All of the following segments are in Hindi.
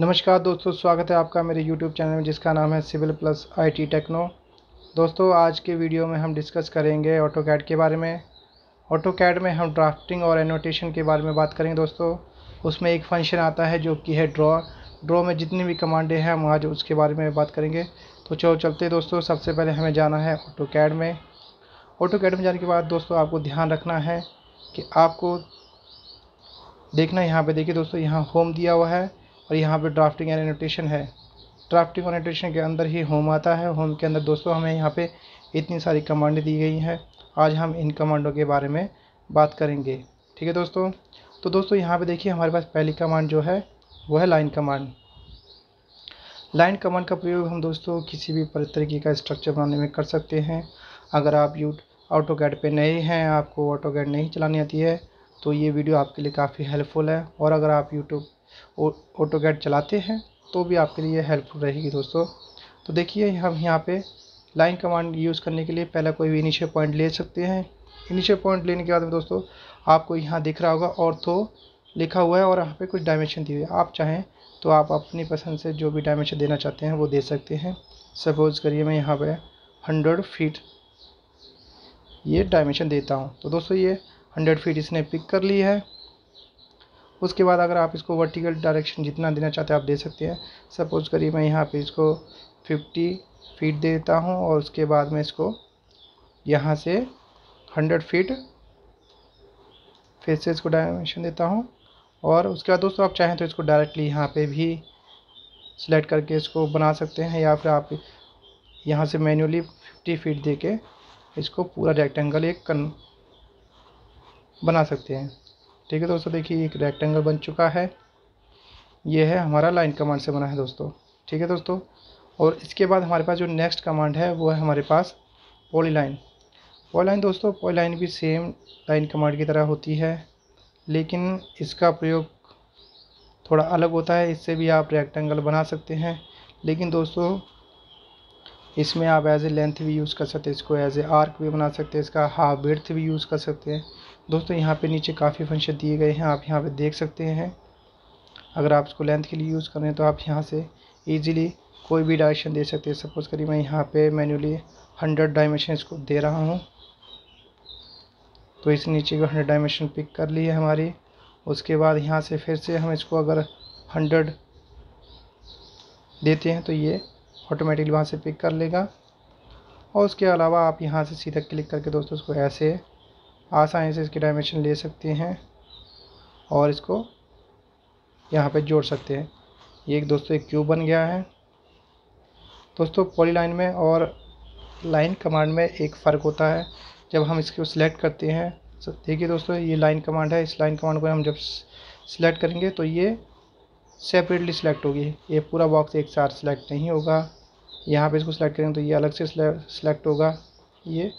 नमस्कार दोस्तों स्वागत है आपका मेरे YouTube चैनल में जिसका नाम है सिविल प्लस आईटी टेक्नो दोस्तों आज के वीडियो में हम डिस्कस करेंगे ऑटो कैड के बारे में ऑटो कैड में हम ड्राफ्टिंग और एनोटेशन के बारे में बात करेंगे दोस्तों उसमें एक फंक्शन आता है जो कि है ड्रॉ ड्रॉ में जितनी भी कमांडें हैं हम आज उसके बारे में बात करेंगे तो चलो चलते दोस्तों सबसे पहले हमें जाना है ऑटो कैड में ऑटो कैड में जाने के बाद दोस्तों आपको ध्यान रखना है कि आपको देखना यहाँ पे देखिए दोस्तों यहाँ होम दिया हुआ है और यहाँ पर ड्राफ्टिंग एंड एनोटेशन है ड्राफ्टिंग और एनोटेशन के अंदर ही होम आता है होम के अंदर दोस्तों हमें यहाँ पर इतनी सारी कमांडें दी गई हैं आज हम इन कमांडों के बारे में बात करेंगे ठीक है दोस्तों तो दोस्तों यहाँ पे देखिए हमारे पास पहली कमांड जो है वो है लाइन कमांड लाइन कमांड का प्रयोग हम दोस्तों किसी भी तरीके का स्ट्रक्चर बनाने में कर सकते हैं अगर आप यूट ऑटो गैड पर नए हैं आपको ऑटो गैड नहीं चलानी आती है तो ये वीडियो आपके लिए काफ़ी हेल्पफुल है और अगर आप यूट्यूब ऑटो कैड चलाते हैं तो भी आपके लिए हेल्पफुल रहेगी दोस्तों तो देखिए हम यहाँ पे लाइन कमांड यूज़ करने के लिए पहला कोई भी इनिशियल पॉइंट ले सकते हैं इनिशियल पॉइंट लेने के बाद में दोस्तों आपको यहाँ दिख रहा होगा और तो लिखा हुआ है और यहाँ पे कुछ डायमेंशन दिए हुए आप चाहें तो आप अपनी पसंद से जो भी डायमेंशन देना चाहते हैं वो दे सकते हैं सपोज़ करिए मैं यहाँ पर हंड्रेड फीट ये डायमेंशन देता हूँ तो दोस्तों ये हंड्रेड फीट इसने पिक कर ली है उसके बाद अगर आप इसको वर्टिकल डायरेक्शन जितना देना चाहते हैं आप दे सकते हैं सपोज़ करिए मैं यहाँ पे इसको 50 फीट दे देता हूँ और उसके बाद मैं इसको यहाँ से 100 फीट फिर से इसको डायमेंशन देता हूँ और उसके बाद दोस्तों आप चाहें तो इसको डायरेक्टली यहाँ पे भी सिलेक्ट करके इसको बना सकते हैं या फिर आप यहाँ से मैनुअली फिफ्टी फीट दे के इसको पूरा रेक्टेंगल एक कन बना सकते हैं ठीक है दोस्तों देखिए एक रेक्टेंगल बन चुका है ये है हमारा लाइन कमांड से बना है दोस्तों ठीक है दोस्तों और इसके बाद हमारे पास जो नेक्स्ट कमांड है वो है हमारे पास पॉली लाइन पॉली लाइन दोस्तों पॉली लाइन भी सेम लाइन कमांड की तरह होती है लेकिन इसका प्रयोग थोड़ा अलग होता है इससे भी आप रेक्टेंगल बना सकते हैं लेकिन दोस्तों इसमें आप एज ए लेंथ भी यूज़ कर सकते हैं इसको एज ए आर्क भी बना सकते हैं इसका हाफ ब्रेथ भी यूज़ कर सकते हैं दोस्तों यहाँ पे नीचे काफ़ी फंक्शन दिए गए हैं आप यहाँ पे देख सकते हैं अगर आप इसको लेंथ के लिए यूज़ करें तो आप यहाँ से ईजिली कोई भी डायरेक्शन दे सकते हैं सपोज़ करिए मैं यहाँ पे मैन्युअली हंड्रेड डायमेंशन इसको दे रहा हूँ तो इस नीचे को हंड्रेड डायमेंशन पिक कर ली है हमारी उसके बाद यहाँ से फिर से हम इसको अगर हंड्रेड देते हैं तो ये ऑटोमेटिकली वहाँ से पिक कर लेगा और उसके अलावा आप यहाँ से सीधा क्लिक करके दोस्तों उसको ऐसे आसानी से इसकी डायमेंशन ले सकते हैं और इसको यहाँ पे जोड़ सकते हैं ये एक दोस्तों एक क्यूब बन गया है दोस्तों पॉली लाइन में और लाइन कमांड में एक फ़र्क होता है जब हम इसको सिलेक्ट करते हैं तो देखिए दोस्तों ये लाइन कमांड है इस लाइन कमांड को हम जब सिलेक्ट करेंगे तो ये सेपरेटली सिलेक्ट होगी ये पूरा बॉक्स एक साथ सिलेक्ट नहीं होगा यहाँ पे इसको सिलेक्ट करेंगे तो ये अलग से सिलेक्ट होगा ये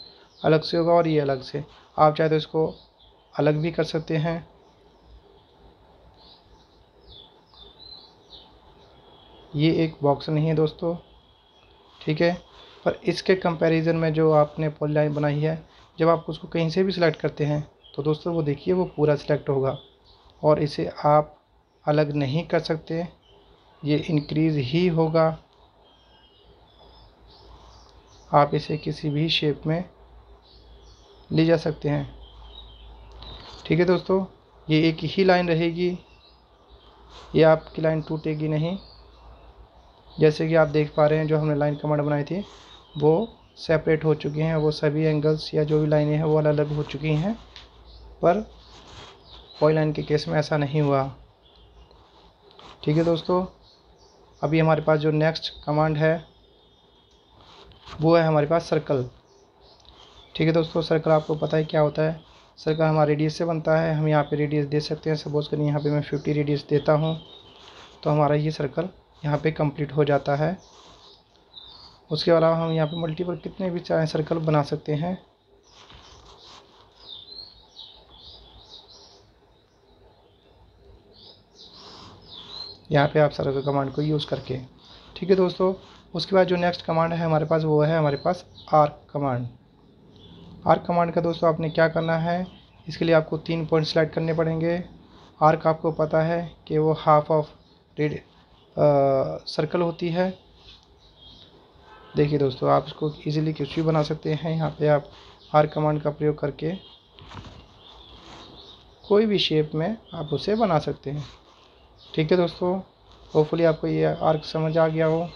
अलग से होगा और ये अलग से आप चाहे तो इसको अलग भी कर सकते हैं ये एक बॉक्स नहीं है दोस्तों ठीक है पर इसके कंपैरिजन में जो आपने पॉली लाइन बनाई है जब आप उसको कहीं से भी सिलेक्ट करते हैं तो दोस्तों वो देखिए वो पूरा सिलेक्ट होगा और इसे आप अलग नहीं कर सकते ये इंक्रीज़ ही होगा आप इसे किसी भी शेप में ले जा सकते हैं ठीक है दोस्तों ये एक ही लाइन रहेगी ये आपकी लाइन टूटेगी नहीं जैसे कि आप देख पा रहे हैं जो हमने लाइन कमांड बनाई थी वो सेपरेट हो चुकी हैं वो सभी एंगल्स या जो भी लाइनें हैं वो अलग अलग हो चुकी हैं पर कोई लाइन के केस में ऐसा नहीं हुआ ठीक है दोस्तों अभी हमारे पास जो नेक्स्ट कमांड है वो है हमारे पास सर्कल ठीक है दोस्तों सर्कल आपको पता है क्या होता है सर्कल हमारा रेडियस से बनता है हम यहाँ पे रेडियस दे सकते हैं सपोज़ करिए यहाँ पे मैं फिफ्टी रेडियस देता हूँ तो हमारा ये सर्कल यहाँ पे कंप्लीट हो जाता है उसके अलावा हम यहाँ पे मल्टीपल कितने भी चाहे सर्कल बना सकते हैं यहाँ पे आप सर्कल कमांड को यूज़ करके ठीक है दोस्तों उसके बाद जो नेक्स्ट कमांड है हमारे पास वो है हमारे पास आर्क कमांड आर कमांड का दोस्तों आपने क्या करना है इसके लिए आपको तीन पॉइंट सेलेक्ट करने पड़ेंगे आर्क आपको पता है कि वो हाफ ऑफ रेड सर्कल होती है देखिए दोस्तों आप इसको इजीली कुछ भी बना सकते हैं यहाँ पे आप आर कमांड का प्रयोग करके कोई भी शेप में आप उसे बना सकते हैं ठीक है दोस्तों होपफुली आपको ये आर्क समझ आ गया हो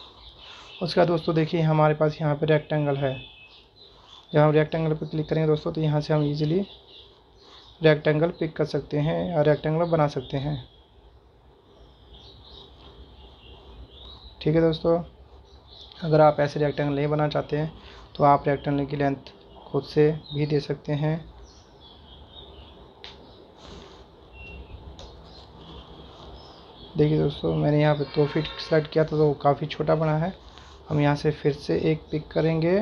उसका दोस्तों देखिए हमारे पास यहाँ पे रेक्टेंगल है जब हम रेक्टेंगल पर क्लिक करेंगे दोस्तों तो यहाँ से हम इजीली रेक्टेंगल पिक कर सकते हैं या रेक्टेंगल बना सकते हैं ठीक है दोस्तों अगर आप ऐसे रेक्टेंगल नहीं बनाना चाहते हैं तो आप रेक्टेंगल की लेंथ खुद से भी दे सकते हैं देखिए दोस्तों मैंने यहाँ पे दो फिट सेलेक्ट किया था तो काफ़ी छोटा बना है हम यहाँ से फिर से एक पिक करेंगे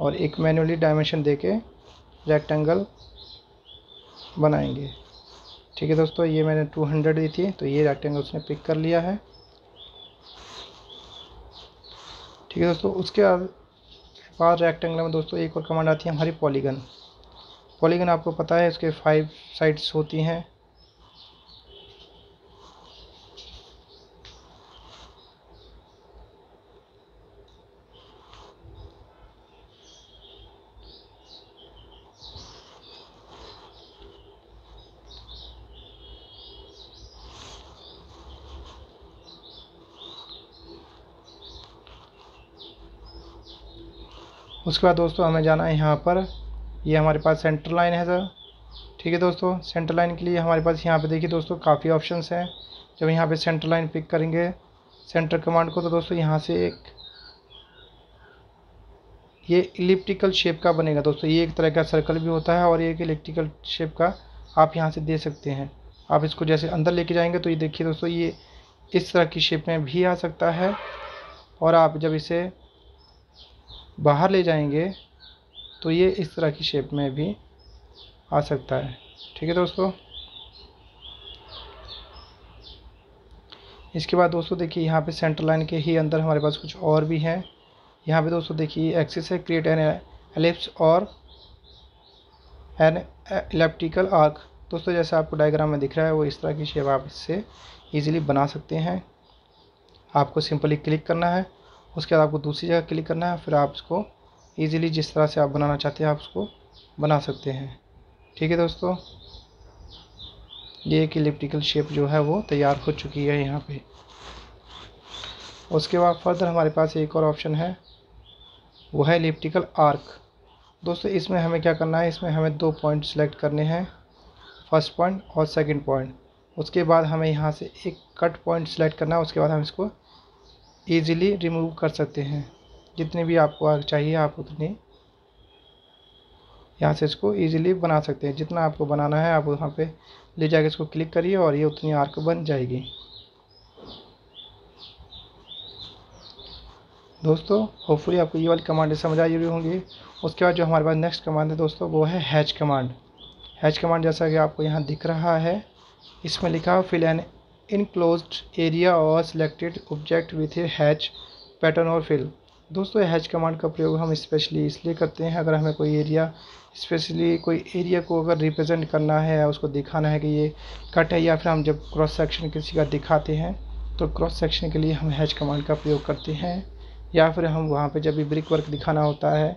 और एक मैनुअली डायमेंशन दे के रेक्टेंगल बनाएंगे ठीक है दोस्तों ये मैंने 200 दी थी तो ये रेक्टेंगल उसने पिक कर लिया है ठीक है दोस्तों उसके बाद रेक्टेंगल में दोस्तों एक और कमांड आती है हमारी पॉलीगन पॉलीगन आपको पता है इसके फाइव साइड्स होती हैं उसके बाद दोस्तों हमें जाना है यहाँ पर ये हमारे पास सेंटर लाइन है सर ठीक है दोस्तों सेंटर लाइन के लिए हमारे पास यहाँ पे देखिए दोस्तों काफ़ी ऑप्शंस हैं जब यहाँ पे सेंटर लाइन पिक करेंगे सेंटर कमांड को तो दोस्तों यहाँ से एक ये इलिप्टिकल शेप का बनेगा दोस्तों ये एक तरह का सर्कल भी होता है और ये एक इलेक्ट्रिकल शेप का आप यहाँ से दे सकते हैं आप इसको जैसे अंदर लेके जाएंगे तो ये देखिए दोस्तों ये इस तरह की शेप में भी आ सकता है और आप जब इसे बाहर ले जाएंगे तो ये इस तरह की शेप में भी आ सकता है ठीक है दोस्तों इसके बाद दोस्तों देखिए यहाँ पे सेंटर लाइन के ही अंदर हमारे पास कुछ और भी हैं यहाँ पे दोस्तों देखिए एक्सिस है क्रिएट एन एलिप्स और एन इलेप्टिकल आर्क दोस्तों जैसा आपको डायग्राम में दिख रहा है वो इस तरह की शेप आप इससे ईजिली बना सकते हैं आपको सिंपली क्लिक करना है उसके बाद आपको दूसरी जगह क्लिक करना है फिर आप इसको ईज़िली जिस तरह से आप बनाना चाहते हैं आप उसको बना सकते हैं ठीक है दोस्तों ये एक इलेप्टिकल शेप जो है वो तैयार हो चुकी है यहाँ पे उसके बाद फर्दर हमारे पास एक और ऑप्शन है वो है इलेप्टिकल आर्क दोस्तों इसमें हमें क्या करना है इसमें हमें दो पॉइंट सेलेक्ट करने हैं फर्स्ट पॉइंट और सेकंड पॉइंट उसके बाद हमें यहाँ से एक कट पॉइंट सेलेक्ट करना है उसके बाद हम इसको ईज़िली रिमूव कर सकते हैं जितने भी आपको चाहिए आप उतनी यहाँ से इसको ईज़िली बना सकते हैं जितना आपको बनाना है आप वहाँ पे ले जाके इसको क्लिक करिए और ये उतनी आर्क बन जाएगी दोस्तों होपफुली आपको ये वाली कमांड समझ आई हुई होंगी उसके बाद जो हमारे पास नेक्स्ट कमांड है दोस्तों वो है हैच कमांड हैच कमांड जैसा कि आपको यहाँ दिख रहा है इसमें लिखा फिल एन इनक्लोज्ड एरिया और selected object with a hatch pattern और फिल दोस्तों हैच कमांड का प्रयोग हम स्पेशली इसलिए करते हैं अगर हमें कोई एरिया स्पेशली कोई एरिया को अगर रिप्रेजेंट करना है या उसको दिखाना है कि ये कट है या फिर हम जब क्रॉस सेक्शन किसी का दिखाते हैं तो क्रॉस सेक्शन के लिए हम हैच कमांड का प्रयोग करते हैं या फिर हम वहाँ पे जब भी ब्रिक वर्क दिखाना होता है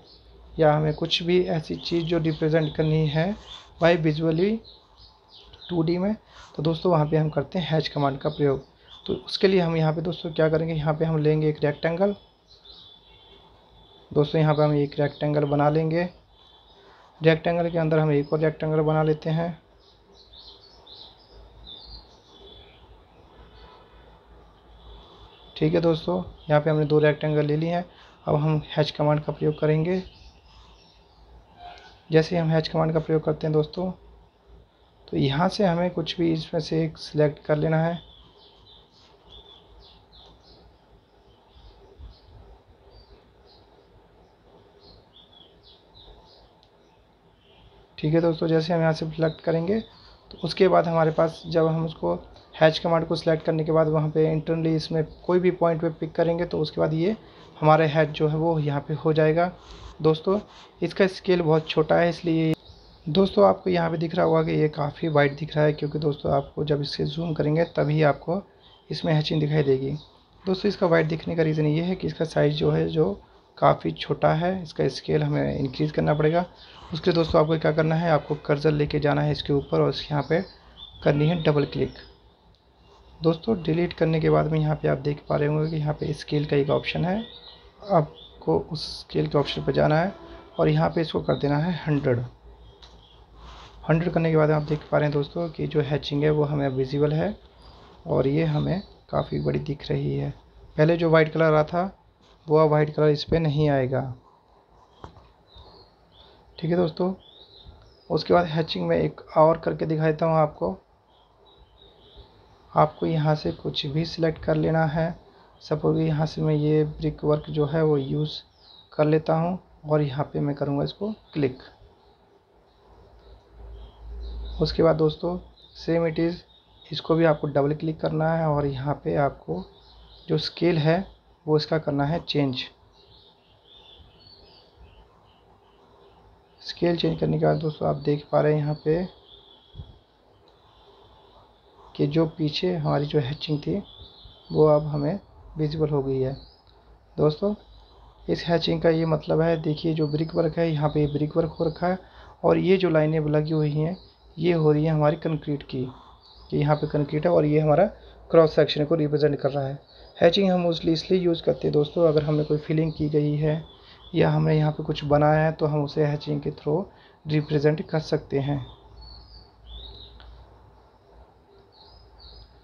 या हमें कुछ भी ऐसी चीज़ जो रिप्रेजेंट करनी है बाई विजुअली टू डी में तो दोस्तों वहाँ पे हम करते हैं हैच कमांड का प्रयोग तो उसके लिए हम यहाँ पे दोस्तों क्या करेंगे यहाँ पे हम लेंगे एक रेक्टेंगल दोस्तों यहाँ पे हम एक रेक्टेंगल बना लेंगे रेक्टेंगल के अंदर हम एक और रेक्टेंगल बना लेते हैं ठीक है दोस्तों यहाँ पे हमने दो रेक्टेंगल ले लिए हैं अब हम हैच कमांड का प्रयोग करेंगे जैसे हम हैच कमांड का प्रयोग करते हैं दोस्तों तो यहाँ से हमें कुछ भी इसमें से एक सिलेक्ट कर लेना है ठीक है दोस्तों जैसे हम यहाँ से सिलेक्ट करेंगे तो उसके बाद हमारे पास जब हम उसको हैच कमांड को सिलेक्ट करने के बाद वहाँ पे इंटरनली इसमें कोई भी पॉइंट पे पिक करेंगे तो उसके बाद ये हमारे हैच जो है वो यहाँ पे हो जाएगा दोस्तों इसका स्केल बहुत छोटा है इसलिए दोस्तों आपको यहाँ पे दिख रहा होगा कि ये काफ़ी वाइट दिख रहा है क्योंकि दोस्तों आपको जब इसके जूम करेंगे तभी आपको इसमें हैचिंग दिखाई देगी दोस्तों इसका वाइट दिखने का रीज़न ये है कि इसका साइज़ जो है जो काफ़ी छोटा है इसका स्केल हमें इंक्रीज़ करना पड़ेगा उसके दोस्तों आपको क्या करना है आपको कर्जर लेके जाना है इसके ऊपर और यहाँ पर करनी है डबल क्लिक दोस्तों डिलीट करने के बाद में यहाँ पे आप देख पा रहे होंगे कि यहाँ पे स्केल का एक ऑप्शन है आपको उस स्केल के ऑप्शन पर जाना है और यहाँ पे इसको कर देना है हंड्रेड हंड्रेड करने के बाद आप देख पा रहे हैं दोस्तों कि जो हैचिंग है वो हमें विजिबल है और ये हमें काफ़ी बड़ी दिख रही है पहले जो वाइट कलर आ था वो अब वाइट कलर इस पर नहीं आएगा ठीक है दोस्तों उसके बाद हैचिंग में एक और करके दिखा देता हूँ आपको आपको यहाँ से कुछ भी सिलेक्ट कर लेना है सपोज यहाँ से मैं ये ब्रिक वर्क जो है वो यूज़ कर लेता हूँ और यहाँ पे मैं करूँगा इसको क्लिक उसके बाद दोस्तों सेम इट इज़ इसको भी आपको डबल क्लिक करना है और यहाँ पे आपको जो स्केल है वो इसका करना है चेंज स्केल चेंज करने के बाद दोस्तों आप देख पा रहे हैं यहाँ पे कि जो पीछे हमारी जो हैचिंग थी वो अब हमें विजिबल हो गई है दोस्तों इस हैचिंग का ये मतलब है देखिए जो ब्रिक वर्क है यहाँ पे ब्रिक वर्क हो रखा है और ये जो लाइनें लगी हुई हैं ये हो रही है हमारी कंक्रीट की ये यहाँ पे कंक्रीट है और ये हमारा क्रॉस सेक्शन को रिप्रेजेंट कर रहा है हैचिंग हम मोस्टली इसलिए यूज़ करते हैं दोस्तों अगर हमने कोई फिलिंग की गई है या हमने यहाँ पे कुछ बनाया है तो हम उसे हैचिंग के थ्रू रिप्रेजेंट कर सकते हैं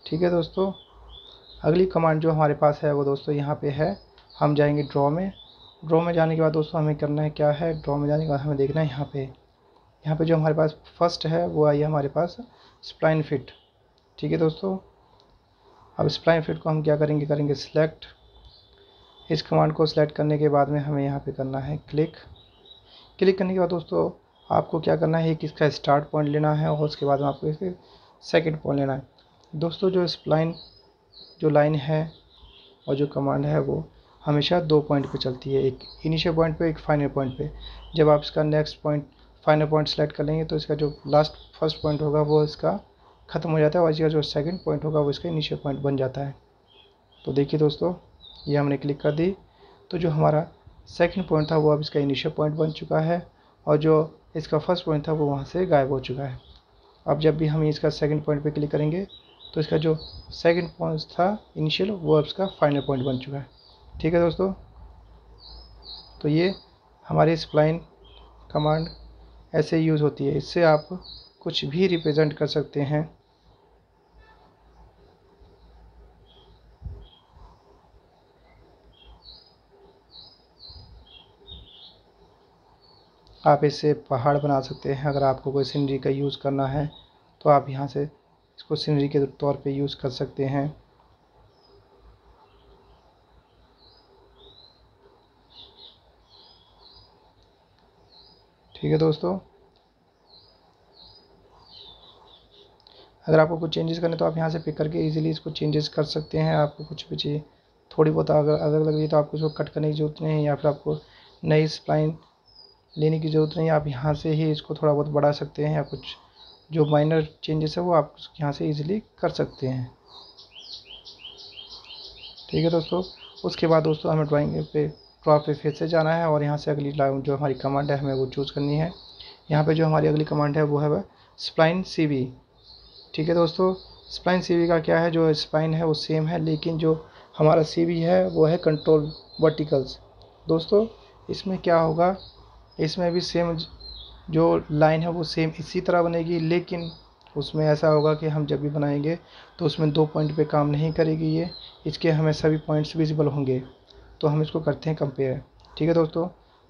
ठीक है दोस्तों अगली कमांड जो हमारे पास है वो दोस्तों यहाँ पर है हम जाएंगे ड्रॉ में ड्रॉ में जाने के बाद दोस्तों हमें करना है क्या है ड्रॉ में जाने के बाद हमें देखना है यहाँ पर यहाँ पे जो हमारे पास फर्स्ट है वो आई है हमारे पास स्प्लाइन फिट ठीक है दोस्तों अब स्प्लाइन फिट को हम क्या करेंगे करेंगे सिलेक्ट इस कमांड को सिलेक्ट करने के बाद में हमें यहाँ पे करना है क्लिक क्लिक करने के बाद दोस्तों आपको क्या करना है कि इसका स्टार्ट पॉइंट लेना है और उसके बाद में आपको इसे सेकेंड पॉइंट लेना है दोस्तों जो स्प्लाइन जो लाइन है और जो कमांड है वो हमेशा दो पॉइंट पे चलती है एक इनिशियल पॉइंट पे एक फाइनल पॉइंट पे जब आप इसका next point final point select कर लेंगे तो इसका जो लास्ट फर्स्ट पॉइंट होगा वो इसका ख़त्म हो जाता है और इसका जो सेकंड पॉइंट होगा वो इसका इनिशियल पॉइंट बन जाता है तो देखिए दोस्तों ये हमने क्लिक कर दी तो जो हमारा सेकंड पॉइंट था वो अब इसका इनिशियल पॉइंट बन चुका है और जो इसका फर्स्ट पॉइंट था वो वहाँ से गायब हो चुका है अब जब भी हम इसका सेकेंड पॉइंट पर क्लिक करेंगे तो इसका जो सेकेंड पॉइंट था इनिशियल वो अब इसका फाइनल पॉइंट बन चुका है ठीक है दोस्तों तो ये हमारी स्प्लाइन कमांड ऐसे यूज़ होती है इससे आप कुछ भी रिप्रेजेंट कर सकते हैं आप इससे पहाड़ बना सकते हैं अगर आपको कोई सीनरी का यूज़ करना है तो आप यहाँ से इसको सीनरी के तौर पे यूज़ कर सकते हैं ठीक है दोस्तों अगर आपको कुछ चेंजेस करने तो आप यहाँ से पिक करके इजीली इसको चेंजेस कर सकते हैं आपको कुछ भी चाहिए थोड़ी बहुत अगर अलग लग रही है तो आपको इसको कट करने की जरूरत नहीं है या फिर आपको नई स्प्लाइन लेने की ज़रूरत नहीं है आप यहाँ से ही इसको थोड़ा बहुत बढ़ा सकते हैं या कुछ जो माइनर चेंजेस है वो आप यहाँ से ईजिली कर सकते हैं ठीक है दोस्तों उसके बाद दोस्तों हमें ड्राइंग पे क्रॉप पे फिर से जाना है और यहाँ से अगली जो हमारी कमांड है हमें वो चूज़ करनी है यहाँ पे जो हमारी अगली कमांड है वो है वह स्प्लाइन सी ठीक है दोस्तों स्प्लाइन सी का क्या है जो स्प्लाइन है वो सेम है लेकिन जो हमारा सी है वो है कंट्रोल वर्टिकल्स दोस्तों इसमें क्या होगा इसमें भी सेम जो लाइन है वो सेम इसी तरह बनेगी लेकिन उसमें ऐसा होगा कि हम जब भी बनाएंगे तो उसमें दो पॉइंट पे काम नहीं करेगी ये इसके हमें सभी पॉइंट्स विजिबल होंगे तो हम इसको करते हैं कंपेयर ठीक है दोस्तों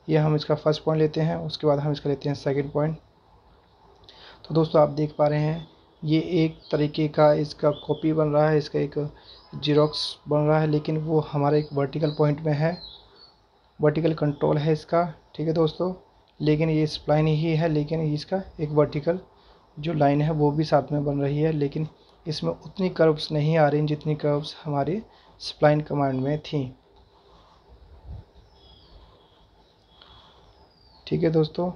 ये हम इसका फर्स्ट पॉइंट लेते हैं उसके बाद हम इसका लेते हैं सेकेंड पॉइंट तो दोस्तों आप देख पा रहे हैं ये एक तरीके का इसका कॉपी बन रहा है इसका एक जीरोक्स बन रहा है लेकिन वो हमारे एक वर्टिकल पॉइंट में है वर्टिकल कंट्रोल है इसका ठीक है दोस्तों लेकिन ये स्प्लाइन ही है लेकिन इसका एक वर्टिकल जो लाइन है वो भी साथ में बन रही है लेकिन इसमें उतनी कर्व्स नहीं आ रही जितनी कर्व्स हमारे स्प्लाइन कमांड में थी ठीक है दोस्तों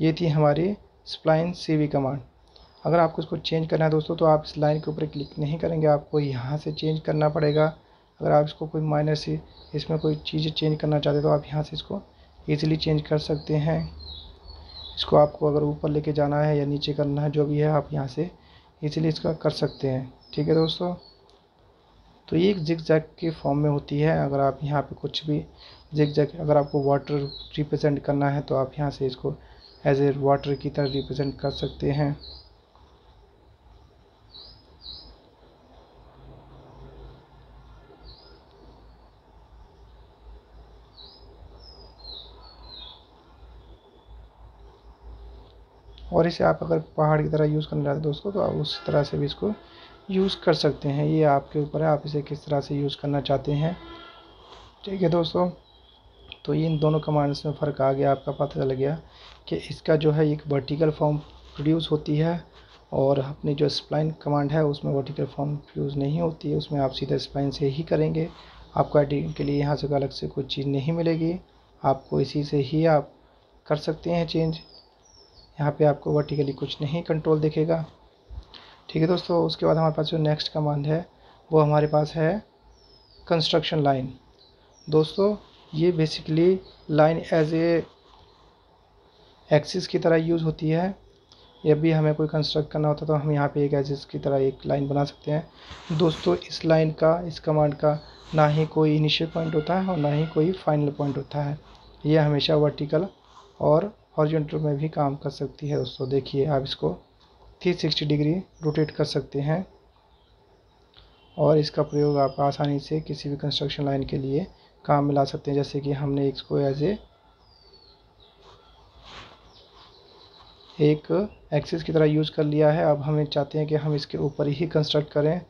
ये थी हमारी स्प्लाइन सीवी कमांड अगर आपको इसको चेंज करना है दोस्तों तो आप इस लाइन के ऊपर क्लिक नहीं करेंगे आपको यहाँ से चेंज करना पड़ेगा अगर आप इसको कोई माइनर सी इसमें कोई चीज़ चेंज करना चाहते तो आप यहाँ से इसको ईजिली चेंज कर सकते हैं इसको आपको अगर ऊपर लेके जाना है या नीचे करना है जो भी है आप यहाँ से इसीलिए इसका कर सकते हैं ठीक है दोस्तों तो ये एक जिक जैक के फॉर्म में होती है अगर आप यहाँ पे कुछ भी जिक जग अगर आपको वाटर रिप्रेजेंट करना है तो आप यहाँ से इसको एज ए वाटर की तरह रिप्रेजेंट कर सकते हैं और इसे आप अगर पहाड़ की तरह यूज़ करना चाहते हैं दोस्तों तो आप उस तरह से भी इसको यूज़ कर सकते हैं ये आपके ऊपर है आप इसे किस तरह से यूज़ करना चाहते हैं ठीक है दोस्तों तो ये इन दोनों कमांड्स में फ़र्क आ गया आपका पता चल गया कि इसका जो है एक वर्टिकल फॉर्म प्रोड्यूस होती है और अपनी जो स्प्लाइन कमांड है उसमें वर्टिकल फॉर्म यूज़ नहीं होती है उसमें आप सीधा स्प्लाइन से ही करेंगे आपको एडिटिंग के लिए यहाँ से अलग से कोई चीज़ नहीं मिलेगी आपको इसी से ही आप कर सकते हैं चेंज यहाँ पे आपको वर्टिकली कुछ नहीं कंट्रोल देखेगा ठीक है दोस्तों उसके बाद हमारे पास जो नेक्स्ट कमांड है वो हमारे पास है कंस्ट्रक्शन लाइन दोस्तों ये basically line as a axis की तरह यूज़ होती है जब भी हमें कोई कंस्ट्रक्ट करना होता है तो हम यहाँ पे एक एजिस की तरह एक लाइन बना सकते हैं दोस्तों इस लाइन का इस कमांड का ना ही कोई इनिशियल पॉइंट होता है और ना ही कोई फाइनल पॉइंट होता है ये हमेशा वर्टिकल और हॉरिजॉन्टल में भी काम कर सकती है दोस्तों देखिए आप इसको थ्री सिक्सटी डिग्री रोटेट कर सकते हैं और इसका प्रयोग आप आसानी से किसी भी कंस्ट्रक्शन लाइन के लिए काम में ला सकते हैं जैसे कि हमने इसको एज ए एक एक्सिस की तरह यूज़ कर लिया है अब हमें चाहते हैं कि हम इसके ऊपर ही कंस्ट्रक्ट करें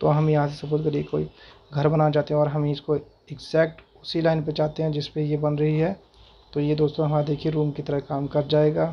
तो हम यहाँ से सपोज करिए कोई घर बनाना चाहते हैं और हम इसको एग्जैक्ट उसी लाइन पे चाहते हैं जिस पे ये बन रही है तो ये दोस्तों हमारा देखिए रूम की तरह काम कर जाएगा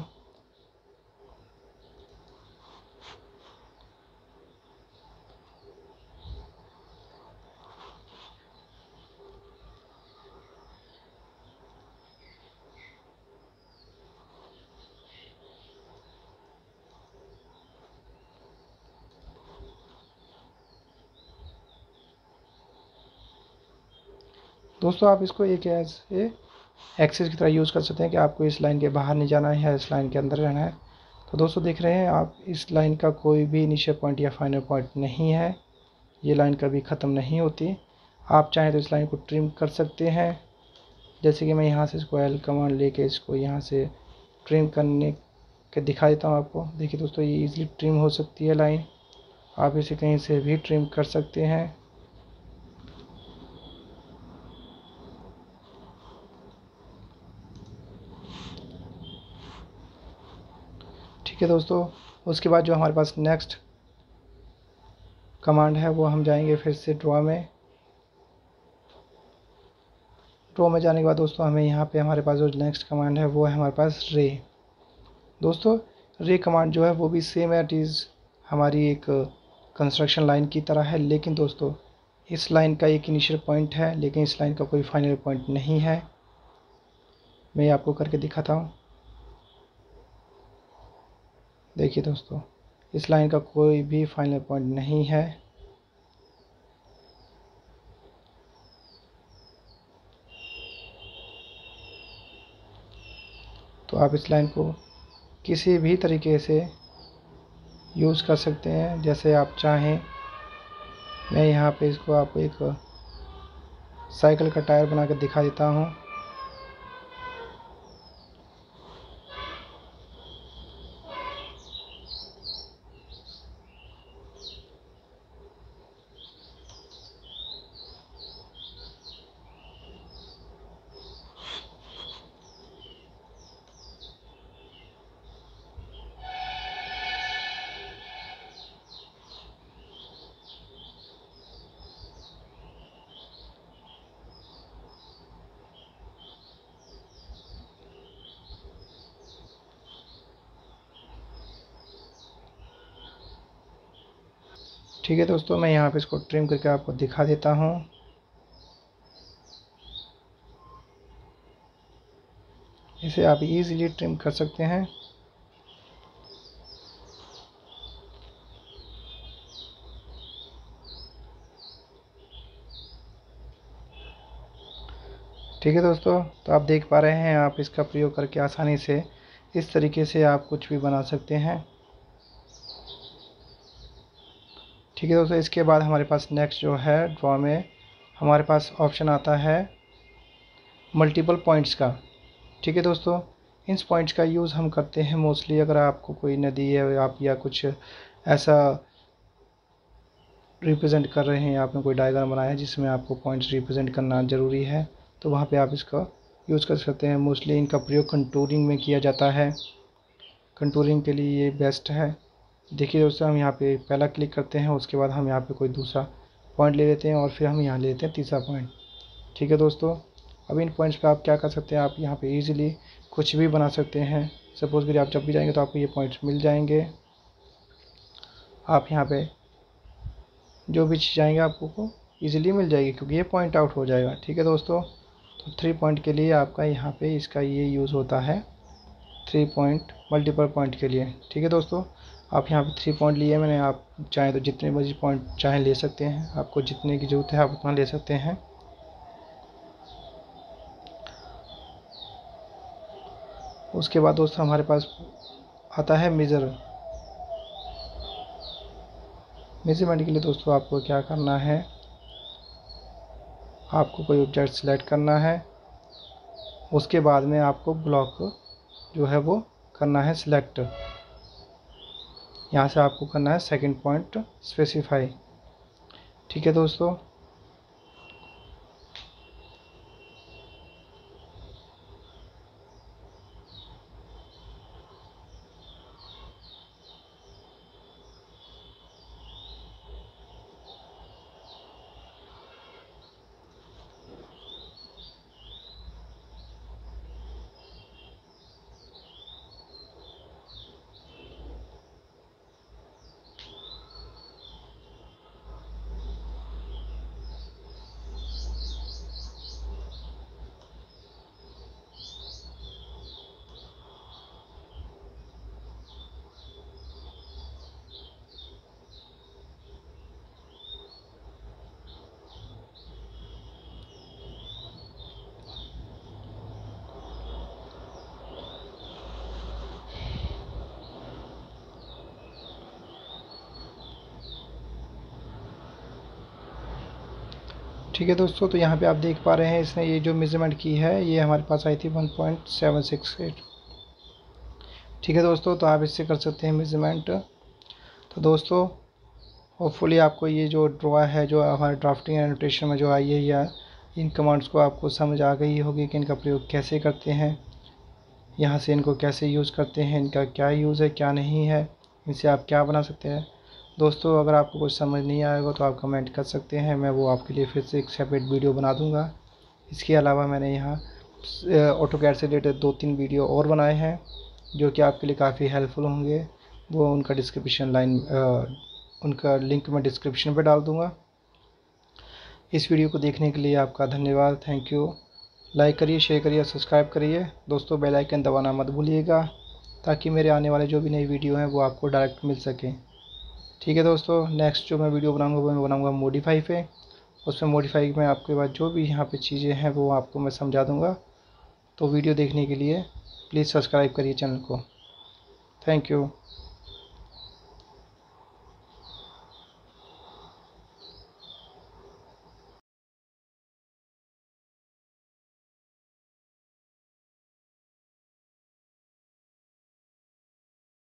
दोस्तों आप इसको एक एज ए एक्सेस की तरह यूज़ कर सकते हैं कि आपको इस लाइन के बाहर नहीं जाना है या इस लाइन के अंदर रहना है तो दोस्तों देख रहे हैं आप इस लाइन का कोई भी इनिशियल पॉइंट या फाइनल पॉइंट नहीं है ये लाइन कभी ख़त्म नहीं होती आप चाहें तो इस लाइन को ट्रिम कर सकते हैं जैसे कि मैं यहाँ से इसको एल कमांड लेके इसको यहाँ से ट्रिम करने के दिखा देता हूँ आपको देखिए दोस्तों ये इजीली ट्रिम हो सकती है लाइन आप इसे कहीं से भी ट्रिम कर सकते हैं ठीक है दोस्तों उसके बाद जो हमारे पास नेक्स्ट कमांड है वो हम जाएंगे फिर से ड्रॉ में ड्रॉ में जाने के बाद दोस्तों हमें यहाँ पे हमारे पास जो नेक्स्ट कमांड है वो है हमारे पास रे दोस्तों रे कमांड जो है वो भी सेम एट इज़ हमारी एक कंस्ट्रक्शन लाइन की तरह है लेकिन दोस्तों इस लाइन का एक इनिशियल पॉइंट है लेकिन इस लाइन का कोई फाइनल पॉइंट नहीं है मैं आपको करके दिखाता हूँ देखिए दोस्तों इस लाइन का कोई भी फाइनल पॉइंट नहीं है तो आप इस लाइन को किसी भी तरीके से यूज़ कर सकते हैं जैसे आप चाहें मैं यहाँ पे इसको आपको एक साइकिल का टायर बना कर दिखा देता हूँ ठीक है दोस्तों मैं यहाँ पे इसको ट्रिम करके आपको दिखा देता हूँ इसे आप इजीली ट्रिम कर सकते हैं ठीक है दोस्तों तो आप देख पा रहे हैं आप इसका प्रयोग करके आसानी से इस तरीके से आप कुछ भी बना सकते हैं ठीक है दोस्तों इसके बाद हमारे पास नेक्स्ट जो है ड्रॉ में हमारे पास ऑप्शन आता है मल्टीपल पॉइंट्स का ठीक है दोस्तों इन पॉइंट्स का यूज़ हम करते हैं मोस्टली अगर आपको कोई नदी है आप या कुछ ऐसा रिप्रेजेंट कर रहे हैं आपने कोई डायग्राम बनाया है जिसमें आपको पॉइंट्स रिप्रेजेंट करना ज़रूरी है तो वहाँ पे आप इसका यूज़ कर सकते हैं मोस्टली इनका प्रयोग कंटूरिंग में किया जाता है कंटूरिंग के लिए ये बेस्ट है देखिए दोस्तों हम यहाँ पे पहला क्लिक करते हैं उसके बाद हम यहाँ पे कोई दूसरा पॉइंट ले लेते हैं और फिर हम यहाँ ले लेते हैं तीसरा पॉइंट ठीक है दोस्तों अब इन पॉइंट्स पे आप क्या कर सकते हैं आप यहाँ पे इजीली कुछ भी बना सकते हैं सपोज़ करिए आप जब भी जाएंगे तो आपको ये पॉइंट्स मिल जाएंगे आप यहाँ पर जो भी चीज़ जाएंगे आपको ईजिली मिल जाएगी क्योंकि ये पॉइंट आउट हो जाएगा ठीक है दोस्तों तो थ्री पॉइंट के लिए आपका यहाँ पर इसका ये यूज़ होता है थ्री पॉइंट मल्टीपल पॉइंट के लिए ठीक है दोस्तों आप यहाँ पे थ्री पॉइंट लिए मैंने आप चाहें तो जितने मर्जी पॉइंट चाहें ले सकते हैं आपको जितने की ज़रूरत है आप उतना ले सकते हैं उसके बाद दोस्तों हमारे पास आता है मेज़र मेजरमेंट के लिए दोस्तों आपको क्या करना है आपको कोई ऑब्जेक्ट सेलेक्ट करना है उसके बाद में आपको ब्लॉक जो है वो करना है सिलेक्ट यहाँ से आपको करना है सेकंड पॉइंट स्पेसिफाई ठीक है दोस्तों ठीक है दोस्तों तो यहाँ पे आप देख पा रहे हैं इसने ये जो मेज़रमेंट की है ये हमारे पास आई थी one point seven six eight ठीक है दोस्तों तो आप इससे कर सकते हैं मेज़रमेंट तो दोस्तों होपफुली आपको ये जो ड्रा है जो हमारे ड्राफ्टिंग एंड नोटेशन में जो आई है या इन कमांड्स को आपको समझ आ गई होगी कि इनका प्रयोग कैसे करते हैं यहाँ से इनको कैसे यूज़ करते हैं इनका क्या यूज़ है क्या नहीं है इनसे आप क्या बना सकते हैं दोस्तों अगर आपको कुछ समझ नहीं आएगा तो आप कमेंट कर सकते हैं मैं वो आपके लिए फिर से एक सेपरेट वीडियो बना दूँगा इसके अलावा मैंने यहाँ ऑटो कैड से रिलेटेड दो तीन वीडियो और बनाए हैं जो कि आपके लिए काफ़ी हेल्पफुल होंगे वो उनका डिस्क्रिप्शन लाइन उनका लिंक मैं डिस्क्रिप्शन पर डाल दूँगा इस वीडियो को देखने के लिए आपका धन्यवाद थैंक यू लाइक करिए शेयर करिए सब्सक्राइब करिए दोस्तों बेल आइकन दबाना मत भूलिएगा ताकि मेरे आने वाले जो भी नई वीडियो हैं वो आपको डायरेक्ट मिल सकें ठीक है दोस्तों नेक्स्ट जो मैं वीडियो बनाऊंगा वो मैं बनाऊंगा मोडिफाई पे उसमें मोडिफाई में आपके पास जो भी यहाँ पे चीज़ें हैं वो आपको मैं समझा दूँगा तो वीडियो देखने के लिए प्लीज़ सब्सक्राइब करिए चैनल को थैंक यू